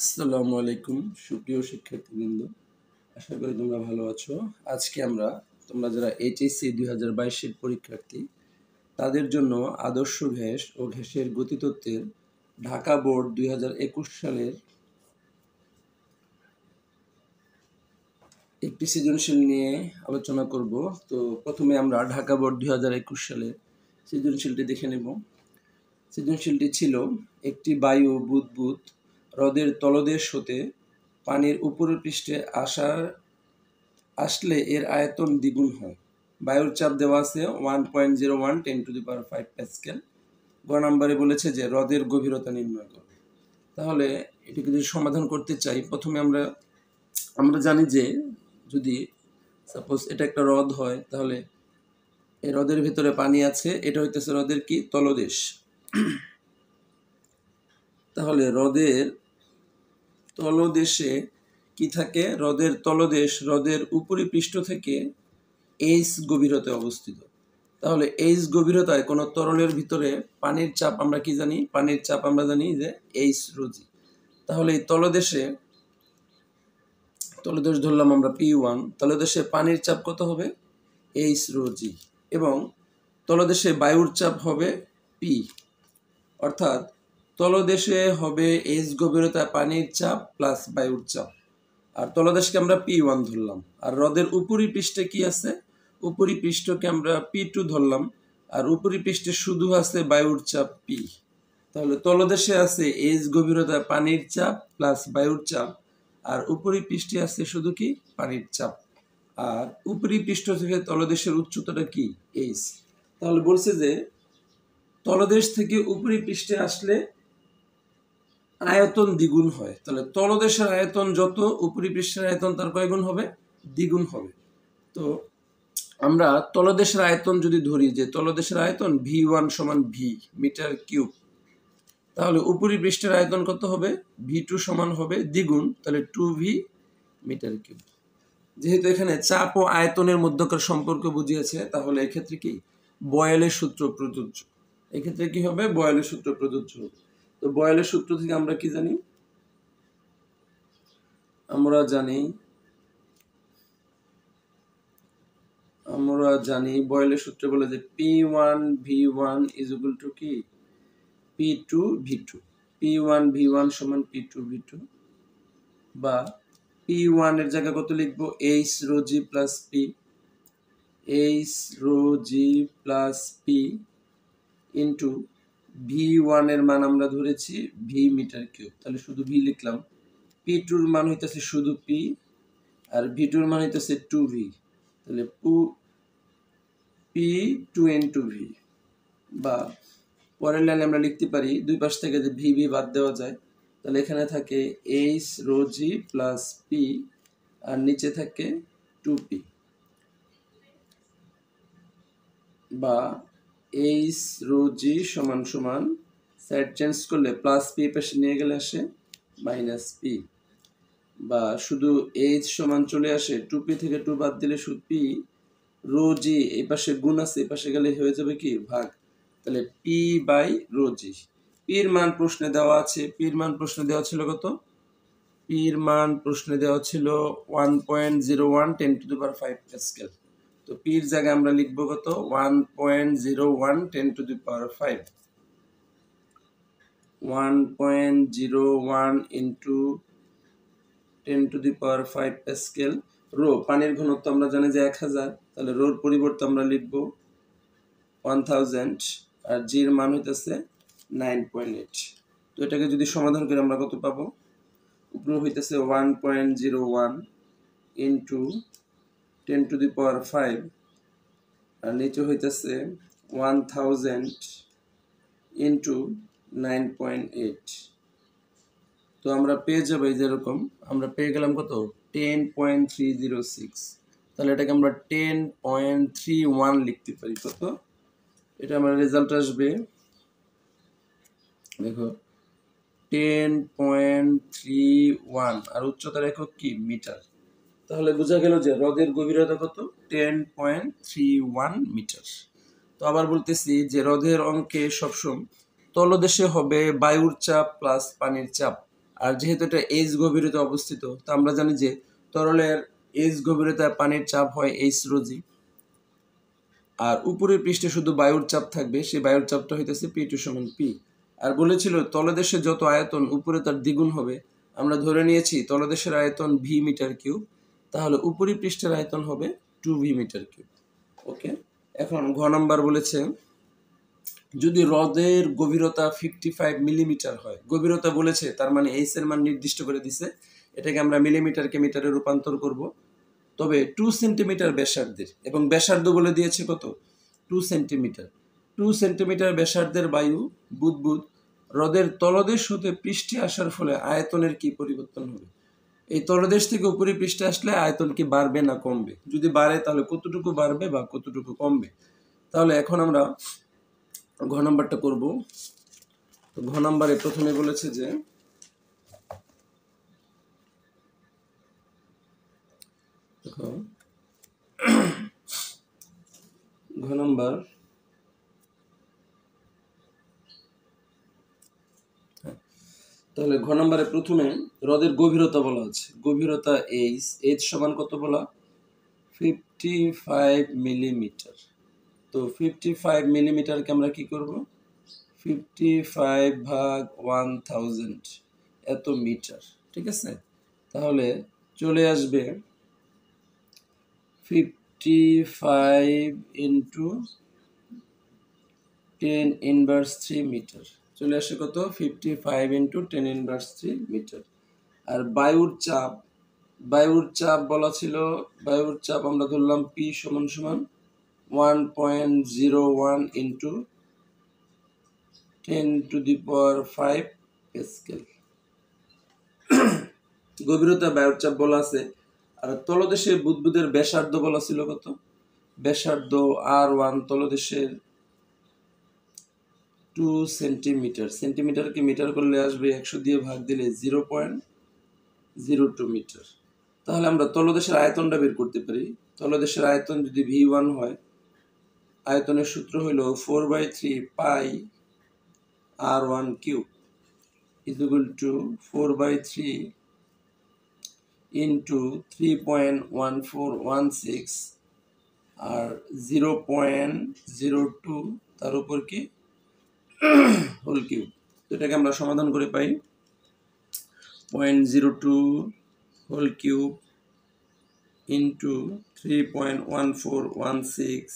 আসসালামু আলাইকুম সুপ্রিয় শিক্ষার্থীবৃন্দ আশা করি তোমরা ভালো আছো আজকে আমরা তোমরা যারা এইচএসসি দুই হাজার বাইশের পরীক্ষার্থী তাদের জন্য আদর্শ ঘ্যাস ও ঘ্যাসের গতিতত্ত্বের ঢাকা বোর্ড দুই হাজার একুশ সালের একটি সৃজনশীল নিয়ে আলোচনা করব তো প্রথমে আমরা ঢাকা বোর্ড দুই হাজার একুশ সালের সৃজনশীলটি দেখে নেব সৃজনশীলটি ছিল একটি বায়ু বুধ হ্রদের তলদেশ হতে পানির উপরের পৃষ্ঠে আসার আসলে এর আয়তন দ্বিগুণ হয় বায়ুর চাপ দেওয়া আছে one point zero one ten to the power five pascal গ নাম্বারে বলেছে যে হ্রদের গভীরতা নির্ণয় করবে তাহলে এটাকে যদি সমাধান করতে চাই প্রথমে আমরা আমরা জানি যে যদি সাপোজ এটা একটা হ্রদ হয় তাহলে এই হ্রদের ভিতরে পানি আছে এটা হইতেছে হ্রদের কি তলদেশ তাহলে হ্রদের তলদেশে কি থাকে হ্রদের তলদেশ হ্রদের উপরি পৃষ্ঠ থেকে এইস গভীরতায় অবস্থিত তাহলে এইস গভীরতায় কোনো তরলের ভিতরে পানির চাপ আমরা কি জানি পানির চাপ আমরা জানি যে এইস রোজি তাহলে এই তলদেশে তলদেশ ধরলাম আমরা পি ওয়ান তলদেশে পানির চাপ কত হবে এইস রোজি এবং তলদেশে বায়ুর চাপ হবে পি অর্থাৎ তলদেশে হবে এস গভীরতা পানির চাপ প্লাস বায়ুর চাপ আর তলদেশকে আমরা পি ওয়ান ধরলাম আর হ্রদের উপরি পৃষ্ঠে কি আছে উপরি পৃষ্ঠকে আমরা পি টু ধরলাম আর উপরি পৃষ্ঠে শুধু আছে বায়ুর চাপ পি তাহলে তলদেশে আছে এস গভীরতা পানির চাপ প্লাস বায়ুর চাপ আর উপরি পৃষ্ঠে আছে শুধু কি পানির চাপ আর উপরি পৃষ্ঠ থেকে তলদেশের উচ্চতাটা কি এইচ তাহলে বলছে যে তলদেশ থেকে উপরি পৃষ্ঠে আসলে আয়তন দ্বিগুণ হয় তাহলে তলদেশের আয়তন যত উপরিপৃষ্ঠের আয়তন তার কয়গুণ হবে দ্বিগুণ হবে তো আমরা তলদেশের আয়তন যদি ধরি যে তলদেশের আয়তন ভি ওয়ান সমান ভি মিটার কিউব তাহলে উপরিপৃষ্ঠের আয়তন কত হবে ভি টু সমান হবে দ্বিগুণ তাহলে টু ভি মিটার কিউব যেহেতু এখানে চাপ ও আয়তনের মধ্যকার সম্পর্ক বুঝিয়েছে তাহলে এক্ষেত্রে কি বয়ালের সূত্র প্রযোজ্য এক্ষেত্রে কি হবে বয়ালের সূত্র প্রযোজ্য হবে তো বয়েলের সূত্র থেকে আমরা কি জানি আমরা জানি আমরা জানি বয়েলের সূত্রে বলে যে P one V one is equal to কি P two V two P one V one সমান পি টু ভি টু বা পি ওয়ান এর জায়গায় কত লিখবো H rho G plus P H rho G plus P into V ওয়ানের মান আমরা ধরেছি ভি মিটার কিউব তাহলে শুধু ভি লিখলাম পি টুর মান হইতেছে শুধু পি আর ভি টুর মান হইতেছে টু ভি তাহলে পু P two N two V বা পরের লাইনে আমরা লিখতে পারি দুই পাশ থেকে যে ভি ভি বাদ দেওয়া যায় তাহলে এখানে থাকে H rho G plus P আর নিচে থাকে টু পি বা এইচ রো জি সমান সমান সাইড চেঞ্জ করলে প্লাস পি পাশে নিয়ে গেলে আসে মাইনাস পি বা শুধু এইচ সমান চলে আসে টু পি থেকে টু বাদ দিলে শুধু পি রো জি এই পাশে গুণ আছে এই পাশে গেলে হয়ে যাবে কি ভাগ তাহলে পি বাই রো জি পির মান প্রশ্নে দেওয়া আছে পির মান প্রশ্নে দেওয়া ছিল কত পির মান প্রশ্নে দেওয়া ছিল one point zero one ten to the power five pascal তো পির জায়গায় আমরা লিখবো কত one point zero one ten to the power five one point zero one into ten to the power five pascal rho পানির ঘনত্ব আমরা জানি যে এক হাজার তাহলে রোর পরিবর্তে আমরা লিখব ওয়ান থাউজেন্ড আর জির মান হইতেছে নাইন পয়েন্ট এইট তো এটাকে যদি সমাধান করে আমরা কত পাবো উপর হইতেছে one point zero one into ten to the power five আর নিচে হইতেছে one thousand into nine point eight তো আমরা পেয়ে যাবো যেরকম আমরা পেয়ে গেলাম কত ten point three zero six তাহলে এটাকে আমরা টেন পয়েন্ট থ্রি ওয়ান লিখতে পারি কত এটা আমার রেজাল্ট আসবে দেখো টেন পয়েন্ট থ্রি ওয়ান আর উচ্চতার একক কি মিটার তাহলে বোঝা গেল যে হ্রদের গভীরতা কত ten point three one metre তো আবার বলতেছি যে হ্রদের অঙ্কে সবসময় তলদেশে হবে বায়ুর চাপ প্লাস পানির চাপ আর যেহেতু এটা এইচ গভীরতা অবস্থিত তো আমরা জানি যে তরলের এইচ গভীরতায় পানির চাপ হয় এইচ রোজি আর উপরের পৃষ্ঠে শুধু বায়ুর চাপ থাকবে সেই বায়ুর চাপটা হইতেছে পি টু সমান পি আর বলেছিল তলদেশে যত আয়তন উপরে তার দ্বিগুণ হবে আমরা ধরে নিয়েছি তলদেশের আয়তন ভি মিটার কিউব তাহলে উপরি পৃষ্ঠের আয়তন হবে two V metre cube okay এখন ঘ নাম্বার বলেছে যদি হ্রদের গভীরতা ফিফটি ফাইভ মিলিমিটার হয় গভীরতা বলেছে তার মানে এইস এর মান নির্দিষ্ট করে দিছে এটাকে আমরা মিলিমিটারকে মিটারে রূপান্তর করব তবে টু সেন্টিমিটার ব্যাসার্ধের এবং ব্যাসার্ধ বলে দিয়েছে কত টু সেন্টিমিটার টু সেন্টিমিটার ব্যাসার্ধের বায়ু বুধবুধ হ্রদের তলদেশ হতে পৃষ্ঠে আসার ফলে আয়তনের কি পরিবর্তন হবে এই তলদেশ থেকে উপরে পৃষ্ঠে আসলে আয়তন কি বাড়বে না কমবে যদি বাড়ে তাহলে কতটুকু বাড়বে বা কতটুকু কমবে তাহলে এখন আমরা ঘ নাম্বারটা করব তো ঘ নাম্বারে প্রথমে বলেছে যে ঘ নাম্বার তাহলে ঘ নম্বরে প্রথমে হ্রদের গভীরতা বলা আছে গভীরতা এইচ এইচ সমান কত বলা ফিফটি ফাইভ মিলিমিটার তো ফিফটি ফাইভ মিলিমিটারকে আমরা কী করব ফিফটি ফাইভ ভাগ ওয়ান থাউজেন্ড এত মিটার ঠিক আছে তাহলে চলে আসবে fifty five into ten inverse three metre চলে আসে কত fifty five into ten inverse three metre আর বায়ুর চাপ বায়ুর চাপ বলা ছিল বায়ুর চাপ আমরা ধরলাম পি সমান সমান one point zero one into ten to the power five pascal গভীরতা বায়ুর চাপ বলা আছে আর তলদেশে বুদবুদের ব্যাসার্ধ বলা ছিল কত ব্যাসার্ধ আর ওয়ান তলদেশের টু সেন্টিমিটার সেন্টিমিটারকে মিটার করলে আসবে একশো দিয়ে ভাগ দিলে zero point zero two metre তাহলে আমরা তলদেশের আয়তনটা বের করতে পারি তলদেশের আয়তন যদি ভি ওয়ান হয় আয়তনের সূত্র হলো four by three pi R one cube is equal to four by three into three point one four one six R zero point zero two তার উপর কি হোল কিউব তো এটাকে আমরা সমাধান করে পাই point zero two whole cube into three point one four one six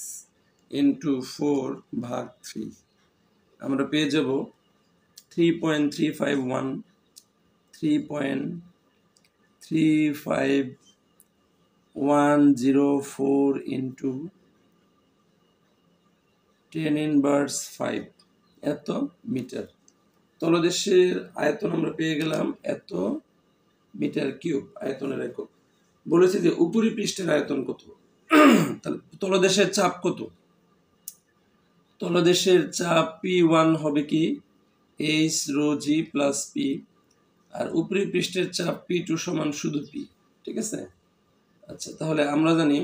into four ভাগ থ্রি আমরা পেয়ে যাব three point three five one three point three five one zero four into ten inverse five এত metre তলদেশের আয়তন আমরা পেয়ে গেলাম এত মিটার কিউব আয়তনের একক বলেছি যে উপরি পৃষ্ঠের আয়তন কত তাহলে তলদেশের চাপ কত তলদেশের চাপ পি ওয়ান হবে কি H rho G plus P আর উপরি পৃষ্ঠের চাপ পি টু সমান শুধু পি ঠিক আছে আচ্ছা তাহলে আমরা জানি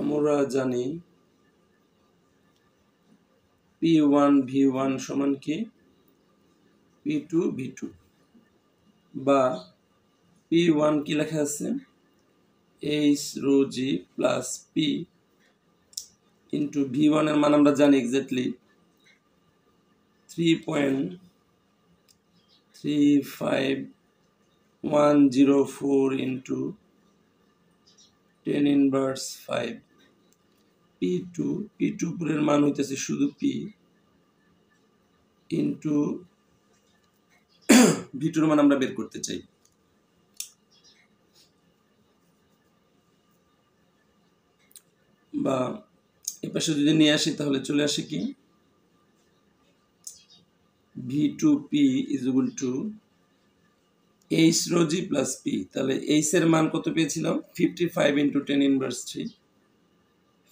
আমরা জানি পি ওয়ান ভি ওয়ান সমান কি পি টু ভি টু বা পি ওয়ান কি লেখা আছে H rho G plus P into V ওয়ানের মান আমরা জানি exactly three point three five one zero four into ten inverse five P two P two পুরের মান হইতেছে শুধু পি ইন্টু ভি টুর মান আমরা বের করতে চাই বা এ পাশে যদি নিয়ে আসি তাহলে চলে আসে কি V two P is equal to H rho G plus P তাহলে এইচ এর মান কত পেয়েছিলাম fifty five into ten inverse three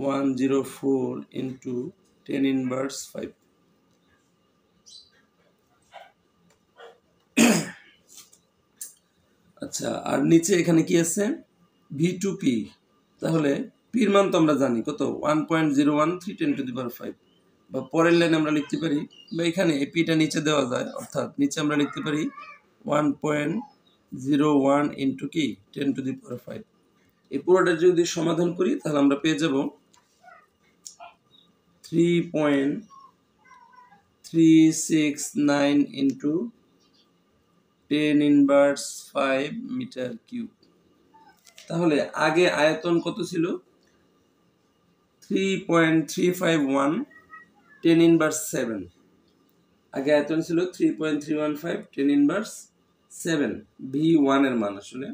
one zero four into ten inverse five আচ্ছা আর নিচে এখানে কি আছে ভি টু পি তাহলে পির মান তো আমরা জানি কত one point zero one three ten to the power five বা পরের লাইনে আমরা লিখতে পারি বা এখানে এ পিটা নিচে দেওয়া যায় অর্থাৎ নিচে আমরা লিখতে পারি one point zero one into কি ten to the power five এই পুরোটা যদি সমাধান করি তাহলে আমরা পেয়ে যাব three point three six nine into ten inverse five metre cube তাহলে আগে আয়তন কত ছিল three point three five one ten inverse seven আগে আয়তন ছিল three point three one five ten inverse seven V ওয়ানের মান আসলে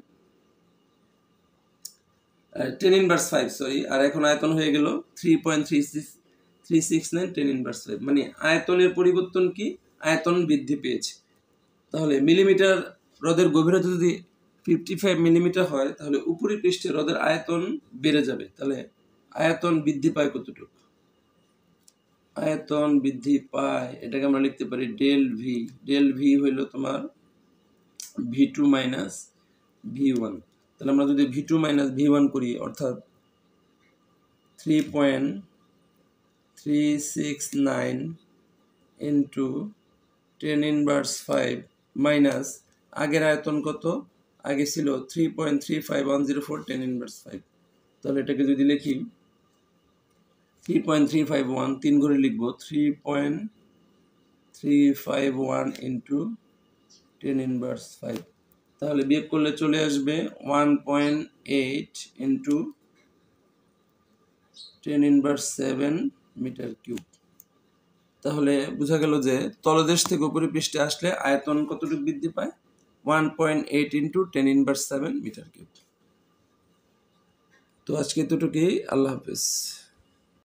টেন ইনভার্স ফাইভ সরি আর এখন আয়তন হয়ে গেল three point three six three six nine ten inverse মানে আয়তনের পরিবর্তন কি আয়তন বৃদ্ধি পেয়েছে তাহলে মিলিমিটার হ্রদের গভীরতা যদি ফিফটি ফাইভ মিলিমিটার হয় তাহলে উপরি পৃষ্ঠে হ্রদের আয়তন বেড়ে যাবে তাহলে আয়তন বৃদ্ধি পায় কতটুকু আয়তন বৃদ্ধি পায় এটাকে আমরা লিখতে পারি ডেল ভি ডেল ভি হইল তোমার V two minus V one তাহলে আমরা যদি V two minus V one করি অর্থাৎ three point three six nine into ten inverse five minus আগের আয়তন কত আগে ছিল three point three five one zero four ten inverse five তাহলে এটাকে যদি লিখি three point three five one তিন ঘরে লিখবো three point three five one into ten inverse five তাহলে বিয়োগ করলে চলে আসবে one point eight into ten inverse seven metre cube তাহলে বোঝা গেল যে তলদেশ থেকে উপরে পৃষ্ঠে আসলে আয়তন কতটুকু বৃদ্ধি পায় one point eight into ten inverse seven metre cube তো আজকে এতটুকুই আল্লাহ হাফেজ